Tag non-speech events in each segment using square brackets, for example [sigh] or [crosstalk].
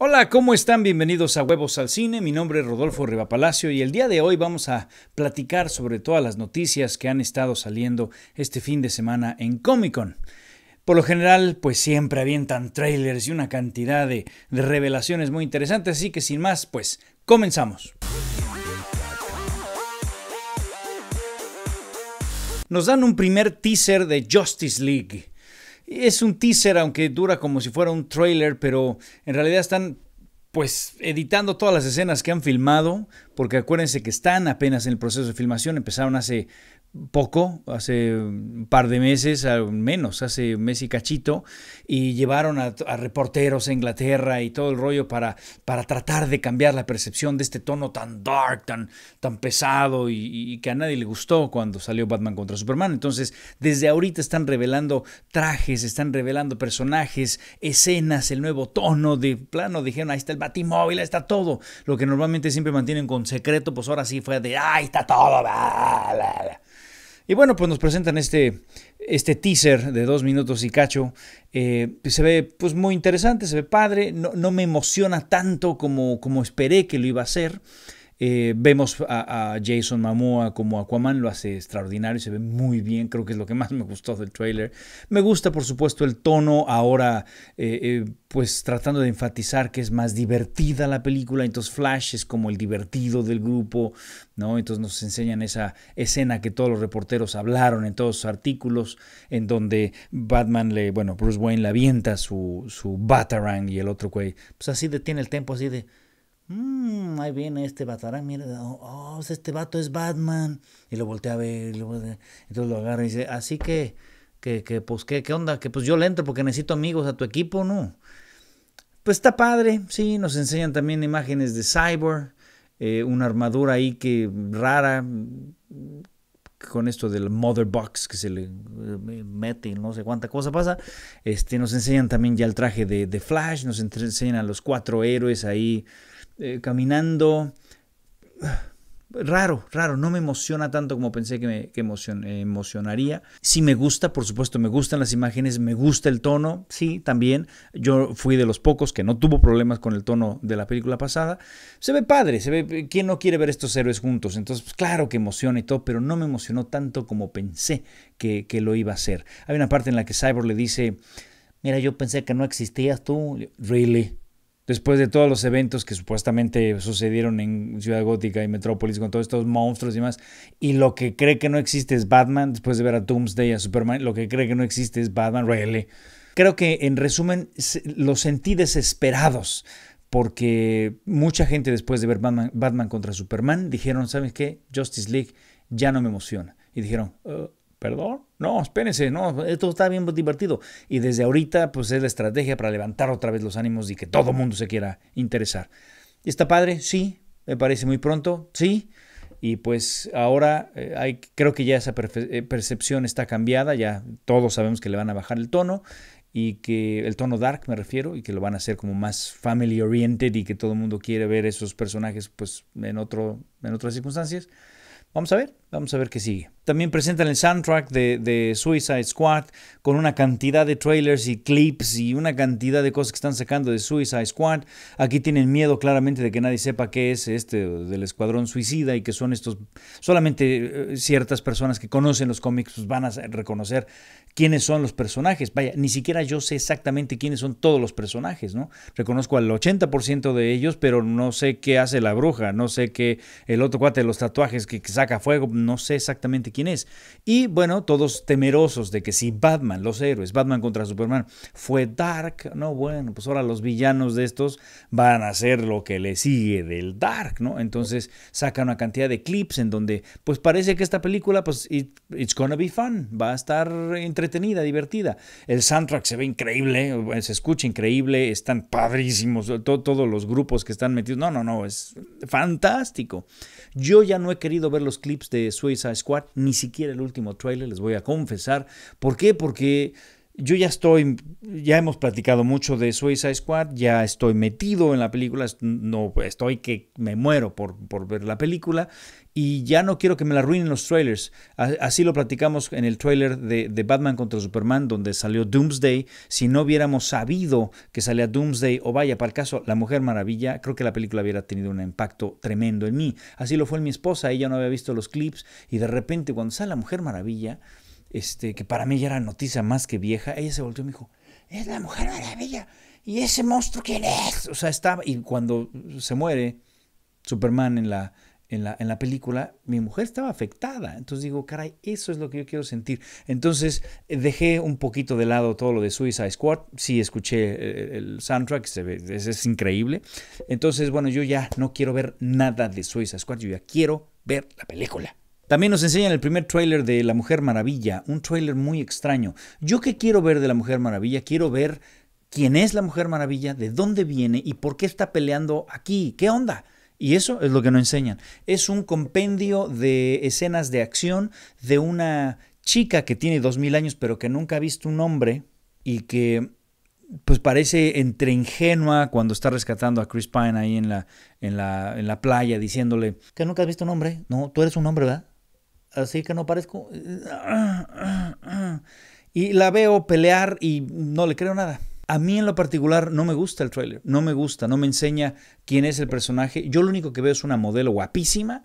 Hola, ¿cómo están? Bienvenidos a Huevos al Cine. Mi nombre es Rodolfo Rivapalacio y el día de hoy vamos a platicar sobre todas las noticias que han estado saliendo este fin de semana en Comic Con. Por lo general, pues siempre avientan trailers y una cantidad de, de revelaciones muy interesantes, así que sin más, pues comenzamos. Nos dan un primer teaser de Justice League es un teaser, aunque dura como si fuera un trailer, pero en realidad están pues editando todas las escenas que han filmado, porque acuérdense que están apenas en el proceso de filmación, empezaron hace poco, hace un par de meses, al menos, hace un mes y cachito, y llevaron a, reporteros a Inglaterra y todo el rollo para, para tratar de cambiar la percepción de este tono tan dark, tan, tan pesado y, que a nadie le gustó cuando salió Batman contra Superman. Entonces, desde ahorita están revelando trajes, están revelando personajes, escenas, el nuevo tono de plano. Dijeron, ahí está el batimóvil, ahí está todo. Lo que normalmente siempre mantienen con secreto, pues ahora sí fue de, ahí está todo. Y bueno, pues nos presentan este, este teaser de dos minutos y cacho. Eh, se ve pues muy interesante, se ve padre. No, me emociona tanto como, como esperé que lo iba a ser. Eh, vemos a, Jason Mamoa como Aquaman, lo hace extraordinario, se ve muy bien, creo que es lo que más me gustó del trailer. Me gusta, por supuesto, el tono ahora, eh, eh, pues tratando de enfatizar que es más divertida la película, entonces Flash es como el divertido del grupo, ¿no? Entonces nos enseñan esa escena que todos los reporteros hablaron en todos sus artículos, en donde Batman le, bueno, Bruce Wayne le avienta su, su Batarang y el otro güey, pues así detiene el tiempo, así de Mmm, ahí viene este Batarán, mira, oh, oh, este vato es Batman. Y lo voltea a ver, entonces lo agarra y dice, así que, que, que pues, ¿qué, onda? Que pues yo le entro porque necesito amigos a tu equipo, ¿no? Pues está padre, sí, nos enseñan también imágenes de Cyborg, eh, una armadura ahí que rara, con esto del mother box que se le eh, mete y no sé cuánta cosa pasa. Este, nos enseñan también ya el traje de, de Flash, nos enseñan a los cuatro héroes ahí eh, caminando. [sighs] Raro, raro, no me emociona tanto como pensé que me eh, emocionaría. Sí me gusta, por supuesto, me gustan las imágenes, me gusta el tono, sí, también. Yo fui de los pocos que no tuvo problemas con el tono de la película pasada. Se ve padre, se ve, ¿quién no quiere ver estos héroes juntos? Entonces, pues, claro que emociona y todo, pero no me emocionó tanto como pensé que, que lo iba a hacer. Hay una parte en la que Cyborg le dice, mira, yo pensé que no existías tú, really después de todos los eventos que supuestamente sucedieron en Ciudad Gótica y Metrópolis con todos estos monstruos y demás, y lo que cree que no existe es Batman, después de ver a Doomsday, a Superman, lo que cree que no existe es Batman, really. Creo que en resumen los sentí desesperados porque mucha gente después de ver Batman, contra Superman dijeron, ¿sabes qué? Justice League ya no me emociona. Y dijeron, oh, perdón, no, espérense, no, esto está bien divertido. Y desde ahorita, pues es la estrategia para levantar otra vez los ánimos y que todo mundo se quiera interesar. ¿Está padre? Sí, me parece muy pronto, sí. Y pues ahora eh, hay, creo que ya esa eh, percepción está cambiada, ya todos sabemos que le van a bajar el tono y que el tono dark me refiero y que lo van a hacer como más family oriented y que todo el mundo quiere ver esos personajes pues en otro en otras circunstancias. Vamos a ver, Vamos a ver qué sigue. También presentan el soundtrack de, Suicide Squad con una cantidad de trailers y clips y una cantidad de cosas que están sacando de Suicide Squad. Aquí tienen miedo claramente de que nadie sepa qué es este del Escuadrón Suicida y que son estos, solamente eh, ciertas personas que conocen los cómics pues, van a reconocer quiénes son los personajes. Vaya, ni siquiera yo sé exactamente quiénes son todos los personajes, ¿no? Reconozco al 80% de ellos, pero no sé qué hace la bruja, no sé qué el otro cuate de los tatuajes que saca fuego no sé exactamente quién es. Y bueno, todos temerosos de que si Batman, los héroes, Batman contra Superman, fue Dark, no, bueno, pues ahora los villanos de estos van a hacer lo que le sigue del Dark, ¿no? Entonces saca una cantidad de clips en donde, pues parece que esta película, pues, it's gonna be fun, va a estar entretenida, divertida. El soundtrack se ve increíble, eh, se escucha increíble, están padrísimos, todos los grupos que están metidos. No, no, no, es fantástico. Yo ya no he querido ver los clips de Suicide Squad, ni siquiera el último trailer, les voy a confesar. ¿Por qué? Porque yo ya estoy, ya hemos platicado mucho de Suicide Squad, ya estoy metido en la película, no, estoy que me muero por, ver la película y ya no quiero que me la arruinen los trailers. Así lo platicamos en el trailer de, de, Batman contra Superman, donde salió Doomsday. Si no hubiéramos sabido que salía Doomsday, o vaya, para el caso, La Mujer Maravilla, creo que la película hubiera tenido un impacto tremendo en mí. Así lo fue en mi esposa, ella no había visto los clips y de repente cuando sale La Mujer Maravilla, este, que para mí ya era noticia más que vieja, ella se volteó y me dijo, es la mujer maravilla. ¿Y ese monstruo quién es? O sea, estaba. Y cuando se muere Superman en la, en la, película, mi mujer estaba afectada. Entonces digo, caray, eso es lo que yo quiero sentir. Entonces eh, dejé un poquito de lado todo lo de Suicide Squad. Sí, escuché eh, el soundtrack, es, increíble. Entonces, bueno, yo ya no quiero ver nada de Suicide Squad, yo ya quiero ver la película. También nos enseñan el primer tráiler de La Mujer Maravilla, un tráiler muy extraño. Yo qué quiero ver de La Mujer Maravilla, quiero ver quién es la Mujer Maravilla, de dónde viene y por qué está peleando aquí, qué onda. Y eso es lo que nos enseñan. Es un compendio de escenas de acción de una chica que tiene 2000 años pero que nunca ha visto un hombre y que pues parece entre ingenua cuando está rescatando a Chris Pine ahí en la, en la, en la playa diciéndole que nunca has visto un hombre. No, tú eres un hombre, ¿verdad? así que no parezco. Y la veo pelear y no le creo nada. A mí en lo particular no me gusta el trailer. no me gusta, no me enseña quién es el personaje. Yo lo único que veo es una modelo guapísima,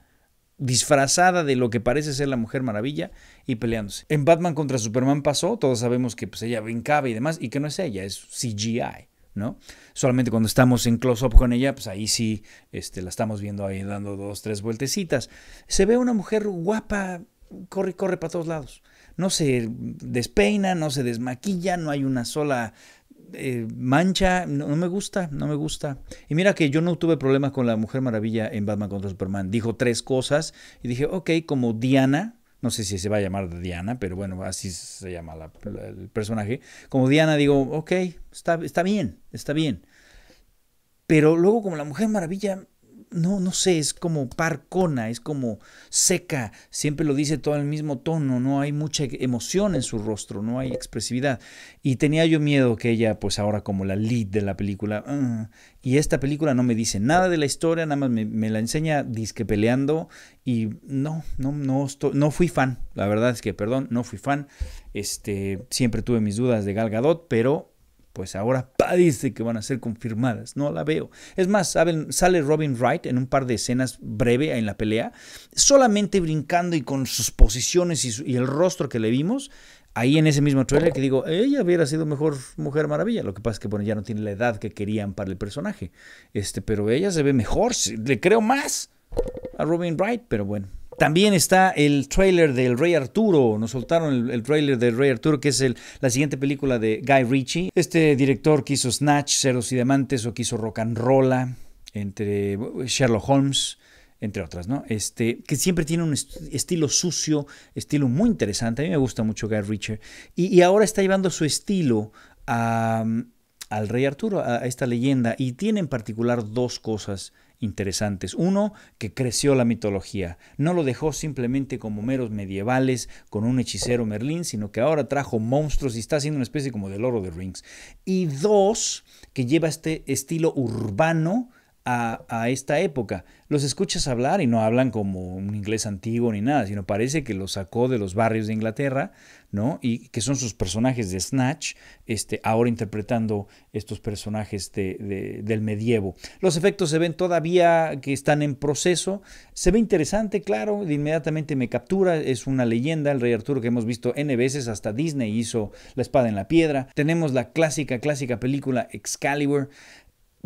disfrazada de lo que parece ser la Mujer Maravilla y peleándose. En Batman contra Superman pasó, todos sabemos que pues, ella brincaba y demás, y que no es ella, es CGI. ¿no? Solamente cuando estamos en close-up con ella, pues ahí sí este, la estamos viendo ahí dando dos, tres vueltecitas. Se ve una mujer guapa, corre, corre para todos lados. No se despeina, no se desmaquilla, no hay una sola eh, mancha, no, me gusta, no me gusta. Y mira que yo no tuve problemas con la Mujer Maravilla en Batman contra Superman. Dijo tres cosas y dije, ok, como Diana, no sé si se va a llamar Diana, pero bueno, así se llama el personaje. Como Diana digo, ok, está bien, está bien. Pero luego como la Mujer Maravilla no, no sé, es como parcona, es como seca, siempre lo dice todo en el mismo tono, no hay mucha emoción en su rostro, no hay expresividad. Y tenía yo miedo que ella, pues ahora como la lead de la película, ah", y esta película no me dice nada de la historia, nada más me, la enseña disque peleando y no, no, no, no fui fan, la verdad es que, perdón, no fui fan, este, siempre tuve mis dudas de Gal Gadot, pero pues ahora dice que van a ser confirmadas. No la veo. Es más, saben sale Robin Wright en un par de escenas breve en la pelea, solamente brincando y con sus posiciones y, y el rostro que le vimos. Ahí en ese mismo trailer que digo, ella hubiera sido mejor Mujer Maravilla. Lo que pasa es que bueno, ya no tiene la edad que querían para el personaje. Este, pero ella se ve mejor, le creo más a Robin Wright, pero bueno, también está el trailer del Rey Arturo. Nos soltaron el, trailer del Rey Arturo, que es la siguiente película de Guy Ritchie. Este director quiso Snatch, Ceros y Diamantes, o quiso hizo Rock and Rolla, entre Sherlock Holmes, entre otras, ¿no? Este, que siempre tiene un estilo sucio, estilo muy interesante. A mí me gusta mucho Guy Ritchie. Y, ahora está llevando su estilo al Rey Arturo, a esta leyenda. Y tiene en particular dos cosas interesantes. Uno, que creció la mitología. No lo dejó simplemente como meros medievales con un hechicero Merlín, sino que ahora trajo monstruos y está haciendo una especie como de oro de Rings. Y dos, que lleva este estilo urbano a, esta época. Los escuchas hablar y no hablan como un inglés antiguo ni nada, sino parece que los sacó de los barrios de Inglaterra, ¿no? Y que son sus personajes de Snatch, este, ahora interpretando estos personajes de, del medievo. Los efectos se ven todavía que están en proceso. Se ve interesante, claro, inmediatamente me captura. Es una leyenda, el rey Arturo, que hemos visto N veces, hasta Disney hizo La espada en la piedra. Tenemos la clásica, clásica película Excalibur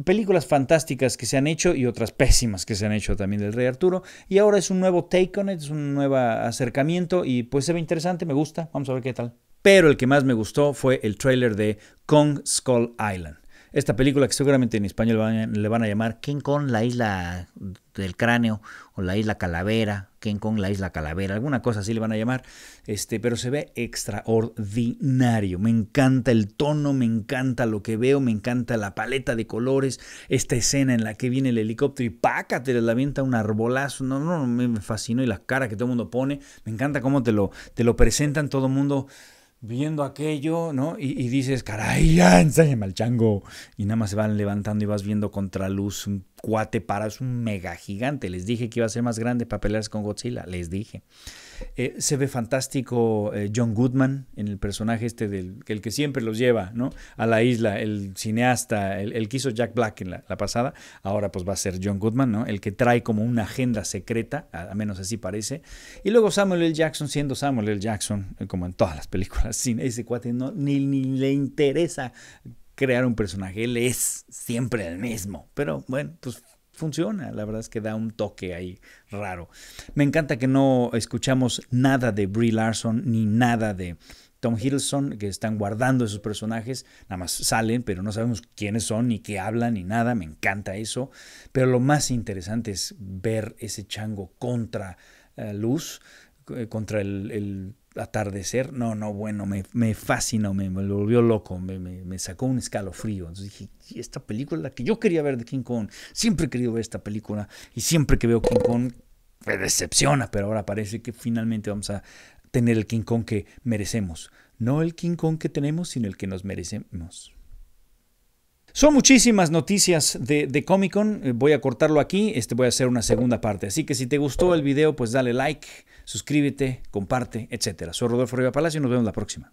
películas fantásticas que se han hecho y otras pésimas que se han hecho también del Rey Arturo. Y ahora es un nuevo take on it, es un nuevo acercamiento y pues se ve interesante, me gusta, vamos a ver qué tal. Pero el que más me gustó fue el trailer de Kong Skull Island esta película que seguramente en español le van a llamar King Kong, la isla del cráneo o la isla calavera, King Kong, la isla calavera, alguna cosa así le van a llamar, este, pero se ve extraordinario, me encanta el tono, me encanta lo que veo, me encanta la paleta de colores, esta escena en la que viene el helicóptero y paca, te la avienta un arbolazo, no, no, me fascinó y la cara que todo el mundo pone, me encanta cómo te lo, te lo presentan todo el mundo viendo aquello, ¿no? Y, y dices, caray, ya, al chango. Y nada más se van levantando y vas viendo contraluz cuate para, es un mega gigante. Les dije que iba a ser más grande para pelearse con Godzilla, les dije. Eh, se ve fantástico eh, John Goodman en el personaje este del el que siempre los lleva ¿no? a la isla, el cineasta, el, que hizo Jack Black en la, pasada, ahora pues va a ser John Goodman, ¿no? el que trae como una agenda secreta, a, menos así parece. Y luego Samuel L. Jackson siendo Samuel L. Jackson, eh, como en todas las películas, sin [laughs] ese cuate no, ni, ni le interesa crear un personaje, él es siempre el mismo, pero bueno, pues funciona, la verdad es que da un toque ahí raro. Me encanta que no escuchamos nada de Brie Larson ni nada de Tom Hiddleston, que están guardando esos personajes, nada más salen, pero no sabemos quiénes son, ni qué hablan, ni nada, me encanta eso, pero lo más interesante es ver ese chango contra eh, luz, eh, contra el atardecer, no, no, bueno, me, me fascinó, me, me, volvió loco, me, me, sacó un escalofrío. Entonces dije, esta película la que yo quería ver de King Kong, siempre he querido ver esta película y siempre que veo King Kong me decepciona, pero ahora parece que finalmente vamos a tener el King Kong que merecemos. No el King Kong que tenemos, sino el que nos merecemos. Son muchísimas noticias de, Comic Con. Eh, voy a cortarlo aquí. Este voy a hacer una segunda parte. Así que si te gustó el video, pues dale like, suscríbete, comparte, etcétera. Soy Rodolfo Riva Palacio y nos vemos la próxima.